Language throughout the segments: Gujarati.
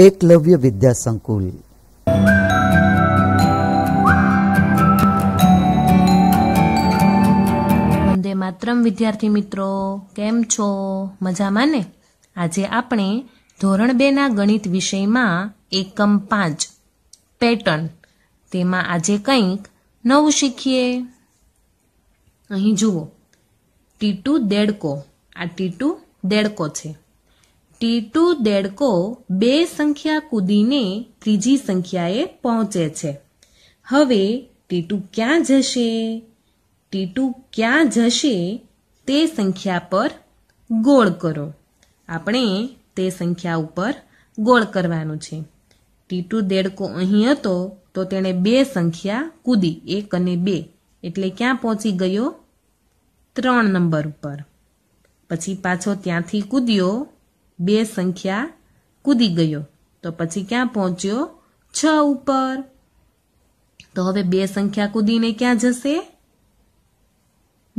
એકલવ્ય વિદ્યા સંકુલ માત્રમ વિદ્યાર્થી મિત્રો કેમ છો મજામાં ને આજે આપણે ધોરણ બેના ગણિત વિષયમાં એકમ પાંચ પેટર્ન તેમાં આજે કંઈક નવું શીખીએ અહીં જુઓ ટીટુ દેડકો આ ટીટુ દેડકો છે ટીટુ દેડકો બે સંખ્યા કૂદીને ત્રીજી સંખ્યાએ પહોંચે છે હવે ટીટુ ક્યાં જશે ટીટુ ક્યાં જશે તે સંખ્યા પર ગોળ કરો આપણે તે સંખ્યા ઉપર ગોળ કરવાનું છે ટીટુ દેડકો અહીં હતો તો તેણે બે સંખ્યા કૂદી એક અને બે એટલે ક્યાં પહોંચી ગયો ત્રણ નંબર ઉપર પછી પાછો ત્યાંથી કૂદ્યો બે સંખ્યા કૂદી ગયો તો પછી ક્યાં પહોંચ્યો છ ઉપર તો હવે બે સંખ્યા કૂદીને ક્યાં જશે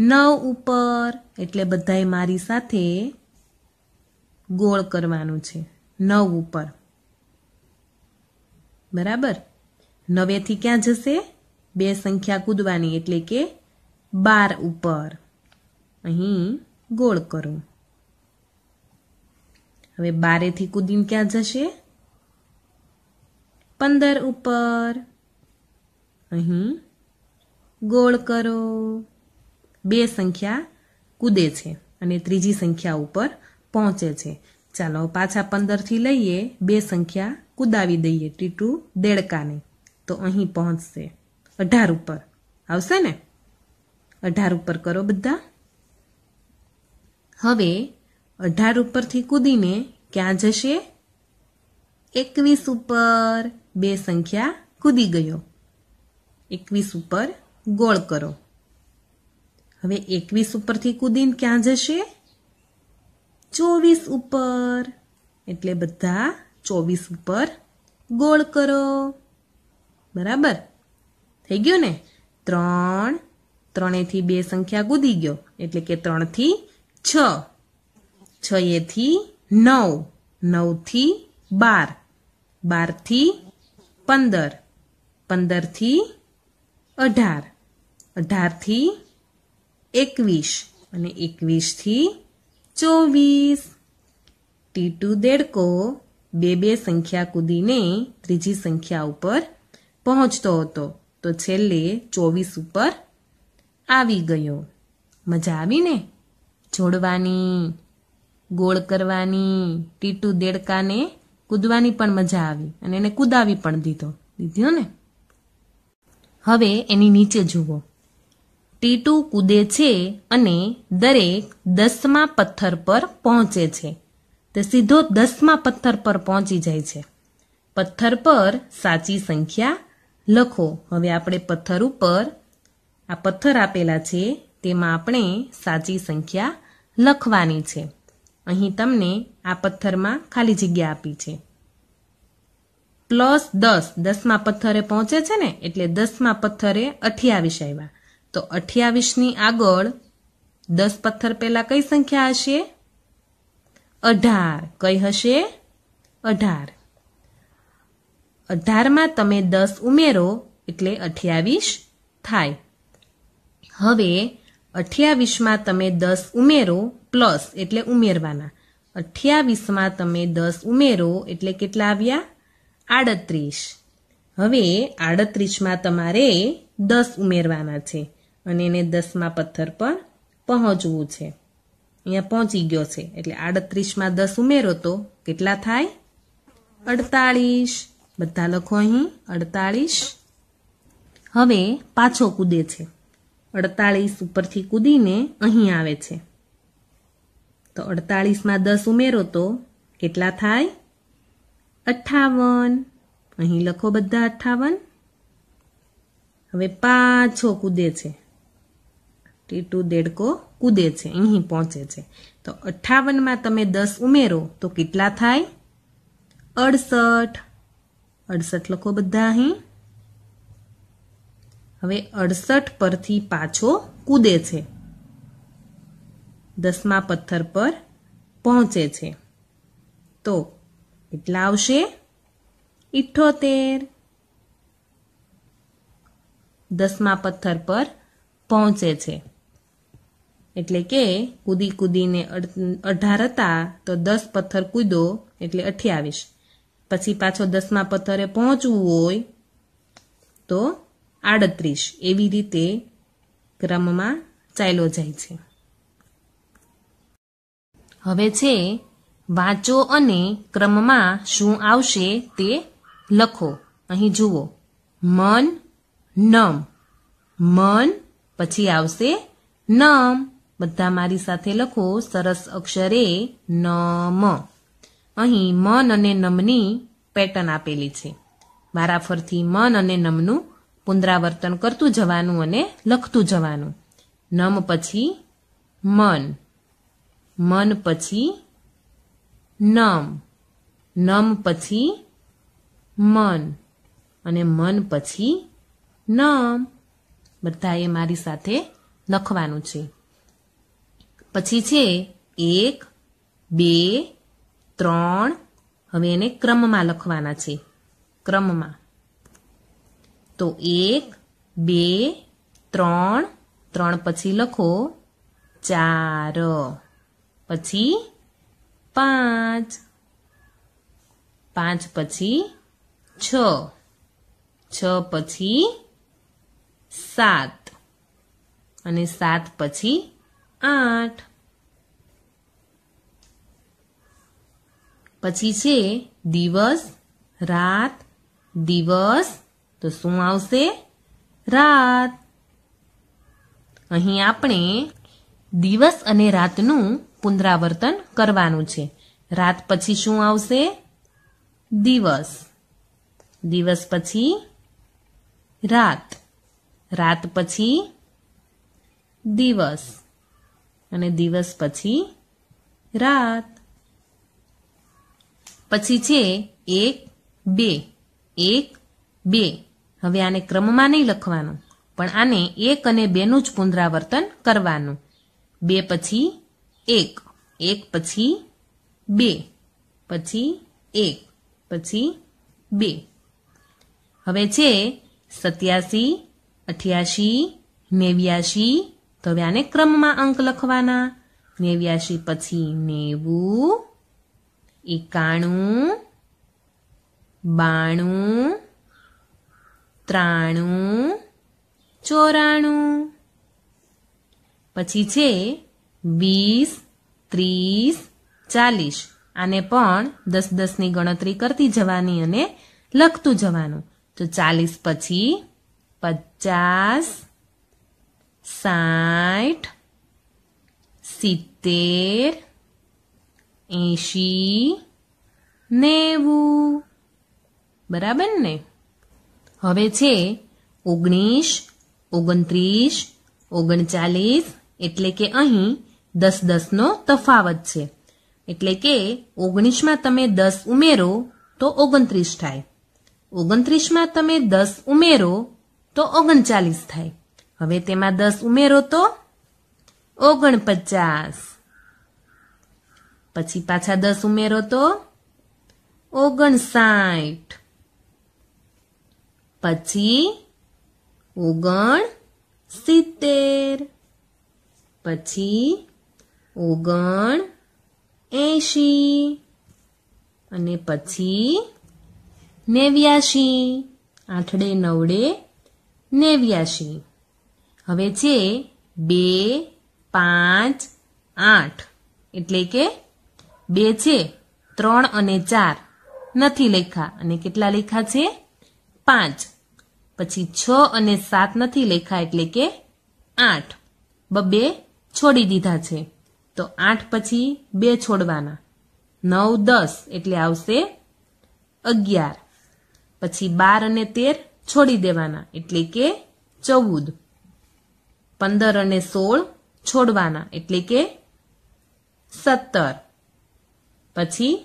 નવ ઉપર એટલે બધાએ મારી સાથે ગોળ કરવાનું છે નવ ઉપર બરાબર નવેથી ક્યાં જશે બે સંખ્યા કૂદવાની એટલે કે બાર ઉપર અહીં ગોળ કરું હવે બારેથી કુદીને ક્યાં જશે પંદર ઉપર અહીં ગોળ કરો બે સંખ્યા કૂદે છે અને ત્રીજી સંખ્યા ઉપર પહોંચે છે ચાલો પાછા પંદરથી લઈએ બે સંખ્યા કુદાવી દઈએ ટીટુ દેડકાને તો અહીં પહોંચશે અઢાર ઉપર આવશે ને અઢાર ઉપર કરો બધા હવે અઢાર ઉપરથી કૂદીને ક્યાં જશે એકવીસ ઉપર બે સંખ્યા કૂદી ગયો એકવીસ ઉપર ગોળ કરો હવે એકવીસ ઉપરથી કૂદીને ક્યાં જશે ચોવીસ ઉપર એટલે બધા ચોવીસ ઉપર ગોળ કરો બરાબર થઈ ગયું ને ત્રણ ત્રણેથી બે સંખ્યા કૂદી ગયો એટલે કે ત્રણથી છ છએથી નવ નવથી બાર બારથી પંદર પંદરથી અઢાર અઢારથી એકવીસ અને એકવીસથી ચોવીસ ટીટુ દેડકો બે બે સંખ્યા કૂદીને ત્રીજી સંખ્યા ઉપર પહોંચતો હતો તો છેલ્લે ચોવીસ ઉપર આવી ગયો મજા આવીને જોડવાની ગોળ કરવાની ટીટુ દેડકાને કૂદવાની પણ મજા આવી અને એને કૂદાવી પણ દીધો દીધો ને હવે એની નીચે જુઓ ટીટુ કૂદે છે અને દરેક દસમા પથ્થર પર પહોંચે છે તે સીધો દસમા પથ્થર પર પહોંચી જાય છે પથ્થર પર સાચી સંખ્યા લખો હવે આપણે પથ્થર ઉપર આ પથ્થર આપેલા છે તેમાં આપણે સાચી સંખ્યા લખવાની છે અહીં તમને આ પથ્થરમાં ખાલી જગ્યા આપી છે પ્લસ દસ દસમા પથ્થરે પહોંચે છે ને એટલે દસમા પથ્થરે અઠ્યાવીસ આવ્યા તો અઠ્યાવીસની આગળ દસ પથ્થર પહેલાં કઈ સંખ્યા હશે અઢાર કઈ હશે અઢાર અઢારમાં તમે દસ ઉમેરો એટલે અઠ્યાવીસ થાય હવે અઠ્યાવીસમાં તમે દસ ઉમેરો પ્લસ એટલે ઉમેરવાના અઠ્યાવીસમાં તમે દસ ઉમેરો એટલે કેટલા આવ્યા આડત્રીસ હવે આડત્રીસમાં તમારે દસ ઉમેરવાના છે અને એને દસમાં પથ્થર પર પહોંચવું છે અહીંયા પહોંચી ગયો છે એટલે આડત્રીસમાં દસ ઉમેરો તો કેટલા થાય અડતાળીસ બધા લખો અહીં અડતાળીસ હવે પાછો કૂદે છે અડતાળીસ ઉપરથી કૂદીને અહીં આવે છે તો અડતાળીસમાં દસ ઉમેરો તો કેટલા થાય અઠાવન અહીં લખો બધા અઠાવન હવે પાછો કૂદે છે ટીટુ દેડકો કૂદે છે અહીં પહોંચે છે તો અઠાવનમાં તમે દસ ઉમેરો તો કેટલા થાય અડસઠ અડસઠ લખો બધા અહીં હવે અડસઠ પરથી પાછો કૂદે છે દસમા પથ્થર પર પહોંચે છે તો એટલા આવશે ઇઠ્ઠોતેર દસમા પથ્થર પર પહોંચે છે એટલે કે કૂદી કૂદીને અઢાર હતા તો દસ પથ્થર કૂદો એટલે અઠ્યાવીસ પછી પાછો દસમા પથ્થરે પહોંચવું હોય તો આડત્રીસ એવી રીતે ક્રમમાં ચાલ્યો જાય છે હવે છે વાંચો અને ક્રમમાં શું આવશે તે લખો અહીં જુઓ મન નમ મન પછી આવશે નમ બધા મારી સાથે લખો સરસ અક્ષરે નમ અહીં મન અને નમની પેટર્ન આપેલી છે વારાફરથી મન અને નમનું પુનરાવર્તન કરતું જવાનું અને લખતું જવાનું નમ પછી મન મન પછી નમ નમ પછી મન અને મન પછી નમ બધાએ મારી સાથે લખવાનું છે પછી છે એક બે ત્રણ હવે એને ક્રમમાં લખવાના છે ક્રમમાં તો એક બે ત્રણ ત્રણ પછી લખો ચાર પછી પાંચ પાંચ પછી છ છ પછી સાત અને સાત પછી આઠ પછી છે દિવસ રાત દિવસ તો શું આવશે રાત અહીં આપણે દિવસ અને રાતનું પુનરાવર્તન કરવાનું છે રાત પછી શું આવશે દિવસ દિવસ પછી રાત રાત પછી દિવસ અને દિવસ પછી રાત પછી છે એક બે એક બે હવે આને ક્રમમાં નહીં લખવાનું પણ આને એક અને બેનું જ પુનરાવર્તન કરવાનું બે પછી એક એક પછી બે પછી એક પછી બે હવે છે સત્યાસી અઠ્યાસી નેવ્યાસી તો હવે આને ક્રમમાં અંક લખવાના નેવ્યાસી પછી નેવું એકાણું બાણું ત્રાણું ચોરાણું પછી છે વીસ ત્રીસ ચાલીસ આને પણ દસ દસની ગણતરી કરતી જવાની અને લખતું જવાનું તો ચાલીસ પછી પચાસ સાઠ સિત્તેર એંશી નેવું બરાબર ને હવે છે ઓગણીસ ઓગણત્રીસ ઓગણચાલીસ એટલે કે અહીં દસ દસનો તફાવત છે એટલે કે ઓગણીસમાં તમે દસ ઉમેરો તો ઓગણત્રીસ થાય ઓગણત્રીસમાં તમે દસ ઉમેરો તો ઓગણચાલીસ થાય હવે તેમાં દસ ઉમેરો તો ઓગણપચાસ પછી પાછા દસ ઉમેરો તો ઓગણસાઠ પછી ઓગણ સિત્તેર પછી ઓગણ એંશી અને પછી નેવ્યાશી આઠડે નવડે નેવ્યાશી હવે છે બે પાંચ આઠ એટલે કે બે છે ત્રણ અને ચાર નથી લેખા અને કેટલા લેખા છે પાંચ પછી છ અને સાત નથી લેખા એટલે કે આઠ બબે છોડી દીધા છે તો આઠ પછી બે છોડવાના નવ દસ એટલે આવશે અગિયાર પછી બાર અને તેર છોડી દેવાના એટલે કે ચૌદ પંદર અને સોળ છોડવાના એટલે કે સત્તર પછી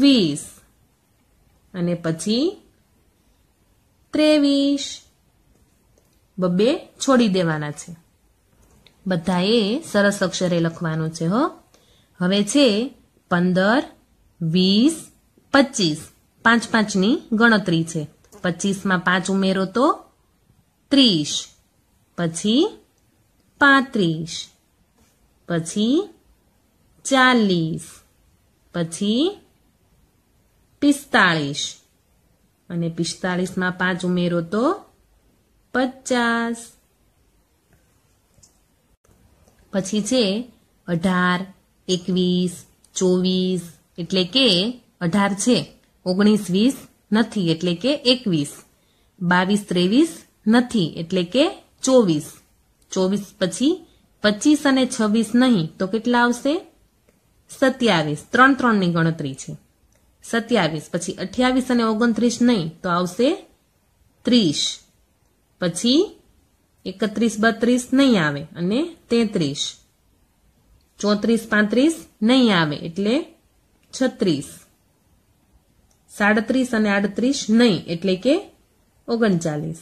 વીસ અને પછી ત્રેવીસ બબે છોડી દેવાના છે બધાએ સરસ અક્ષરે લખવાનું છે હો હવે છે પંદર વીસ પચીસ પાંચ પાંચની ગણતરી છે પચીસમાં પાંચ ઉમેરો તો ત્રીસ પછી પાંત્રીસ પછી ચાલીસ પછી પિસ્તાળીસ અને પિસ્તાળીસમાં પાંચ ઉમેરો તો પચાસ પછી છે અઢાર એકવીસ ચોવીસ એટલે કે અઢાર છે ઓગણીસ વીસ નથી એટલે કે એકવીસ બાવીસ ત્રેવીસ નથી એટલે કે ચોવીસ ચોવીસ પછી પચીસ અને છવ્વીસ નહીં તો કેટલા આવશે સત્યાવીસ ત્રણ ત્રણની ગણતરી છે સત્યાવીસ પછી અઠ્યાવીસ અને ઓગણત્રીસ નહીં તો આવશે ત્રીસ પછી એકત્રીસ બત્રીસ નહીં આવે અને તેત્રીસ ચોત્રીસ પાંત્રીસ નહીં આવે એટલે છત્રીસ સાડત્રીસ અને આડત્રીસ નહીં એટલે કે ઓગણચાલીસ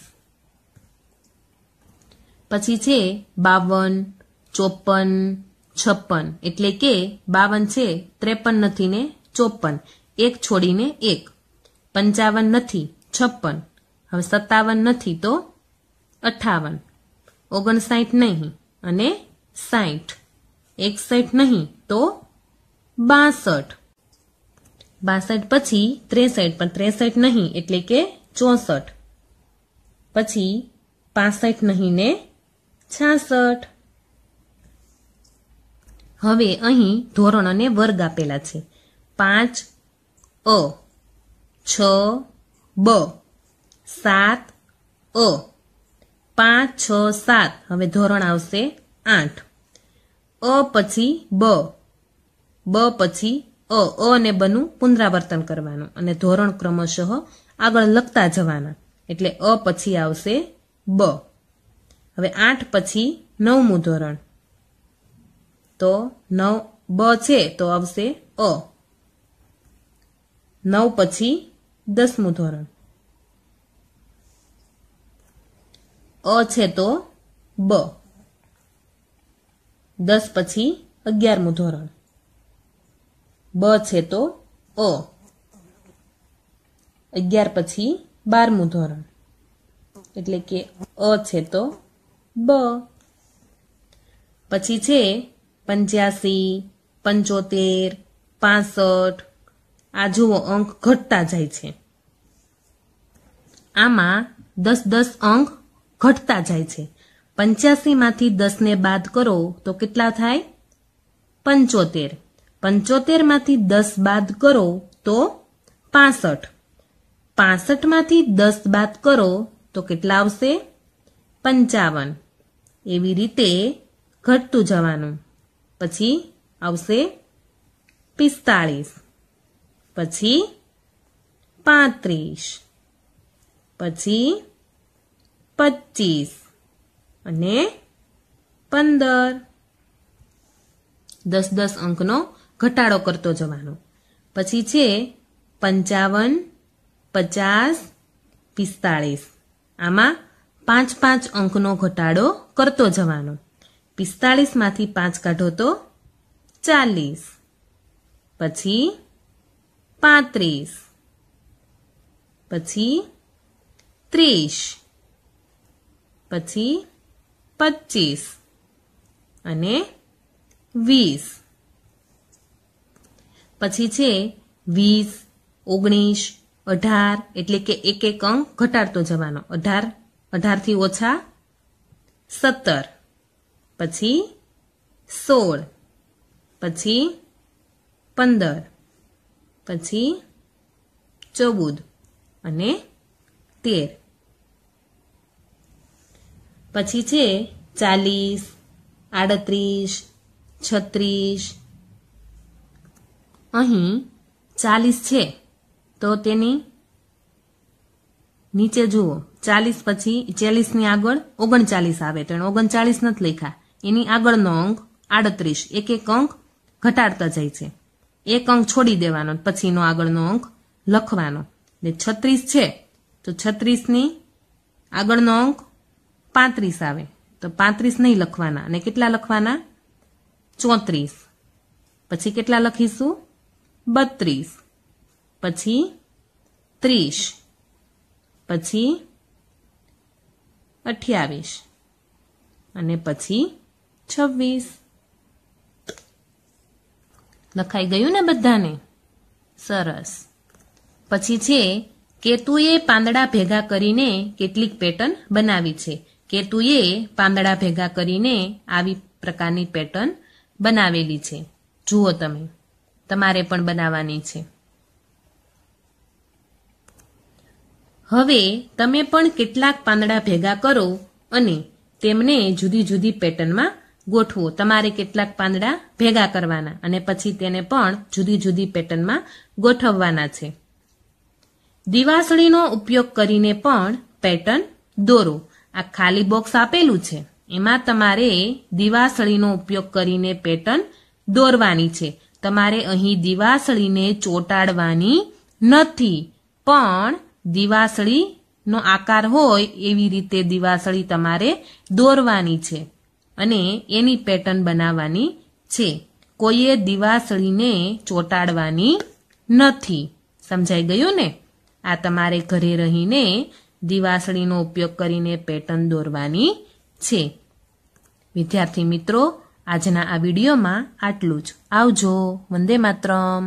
પછી છે બાવન ચોપન છપ્પન એટલે કે બાવન છે ત્રેપન નથી ને ચોપન એક છોડીને એક પંચાવન નથી છપ્પન હવે સત્તાવન નથી તો અઠાવન ઓગણસાઠ નહીં અને સાઠ એકસઠ નહીં તો બાસઠ બાસઠ પછી ત્રેસઠ પણ ત્રેસઠ નહીં એટલે કે ચોસઠ પછી પાસઠ નહીં ને છાસઠ હવે અહીં ધોરણ અને વર્ગ આપેલા છે પાંચ અ છ બ સાત અ પાંચ છ સાત હવે ધોરણ આવશે આઠ અ પછી બ બ પછી અ અ અને બનું પુનરાવર્તન કરવાનું અને ધોરણ ક્રમશઃ આગળ લખતા જવાના એટલે અ પછી આવશે બ હવે આઠ પછી નવમું ધોરણ તો નવ બ છે તો આવશે અ નવ પછી દસમું ધોરણ અ છે તો બ દસ પછી અગિયારમું ધોરણ બ છે તો અ અગિયાર પછી બારમું ધોરણ એટલે કે અ છે તો બ પછી છે પંચ્યાસી પંચોતેર પાસઠ આ જુઓ અંક ઘટતા જાય છે આમાં દસ દસ અંક ઘટતા જાય છે પંચ્યાસીમાંથી દસને બાદ કરો તો કેટલા થાય પંચોતેર પંચોતેરમાંથી દસ બાદ કરો તો પાસઠ પાસઠમાંથી દસ બાદ કરો તો કેટલા આવશે પંચાવન એવી રીતે ઘટતું જવાનું પછી આવશે પિસ્તાળીસ પછી પાંત્રીસ પછી પચીસ અને પંદર દસ દસ અંકનો ઘટાડો કરતો જવાનો પછી છે પંચાવન પચાસ પિસ્તાળીસ આમાં પાંચ પાંચ અંકનો ઘટાડો કરતો જવાનો પિસ્તાળીસમાંથી પાંચ કાઢો તો ચાલીસ પછી પાંત્રીસ પછી ત્રીસ પછી પચીસ અને વીસ પછી છે વીસ ઓગણીસ અઢાર એટલે કે એક એક અંક ઘટાડતો જવાનો અઢાર અઢારથી ઓછા સત્તર પછી સોળ પછી પંદર પછી ચૌદ અને તેર પછી છે ચાલીસ આડત્રીસ છત્રીસ અહીં ચાલીસ છે તો તેની નીચે જુઓ ચાલીસ પછી ચાલીસની આગળ ઓગણચાલીસ આવે તો એને ઓગણચાલીસ નથી લખ્યા એની આગળનો અંક આડત્રીસ એક એક અંક ઘટાડતા જાય છે એક અંક છોડી દેવાનો પછીનો આગળનો અંક લખવાનો ને છત્રીસ છે તો છત્રીસની આગળનો અંક પાંત્રીસ આવે તો પાંત્રીસ નહીં લખવાના અને કેટલા લખવાના ચોત્રીસ પછી કેટલા લખીશું બત્રીસ પછી ત્રીસ પછી અઠ્યાવીસ અને પછી છવ્વીસ લખાઈ ગયું ને બધાને સરસ પછી છે કે કેતુએ પાંદડા ભેગા કરીને કેટલીક પેટર્ન બનાવી છે કે કેતુએ પાંદડા ભેગા કરીને આવી પ્રકારની પેટર્ન બનાવેલી છે જુઓ તમે તમારે પણ બનાવવાની છે હવે તમે પણ કેટલાક પાંદડા ભેગા કરો અને તેમને જુદી જુદી પેટર્નમાં ગોઠવો તમારે કેટલાક પાંદડા ભેગા કરવાના અને પછી તેને પણ જુદી જુદી પેટર્નમાં ગોઠવવાના છે દિવાસળીનો ઉપયોગ કરીને પણ પેટર્ન દોરો આ ખાલી બોક્સ આપેલું છે એમાં તમારે દિવાસળીનો ઉપયોગ કરીને પેટર્ન દોરવાની છે તમારે અહીં દિવાસળીને ચોટાડવાની નથી પણ દિવાસળીનો આકાર હોય એવી રીતે દિવાસળી તમારે દોરવાની છે અને એની પેટર્ન બનાવવાની છે કોઈએ દિવાસળીને ચોટાડવાની નથી સમજાઈ ગયું ને આ તમારે ઘરે રહીને દિવાસળીનો ઉપયોગ કરીને પેટર્ન દોરવાની છે વિદ્યાર્થી મિત્રો આજના આ વિડીયોમાં આટલું જ આવજો વંદે માત્રમ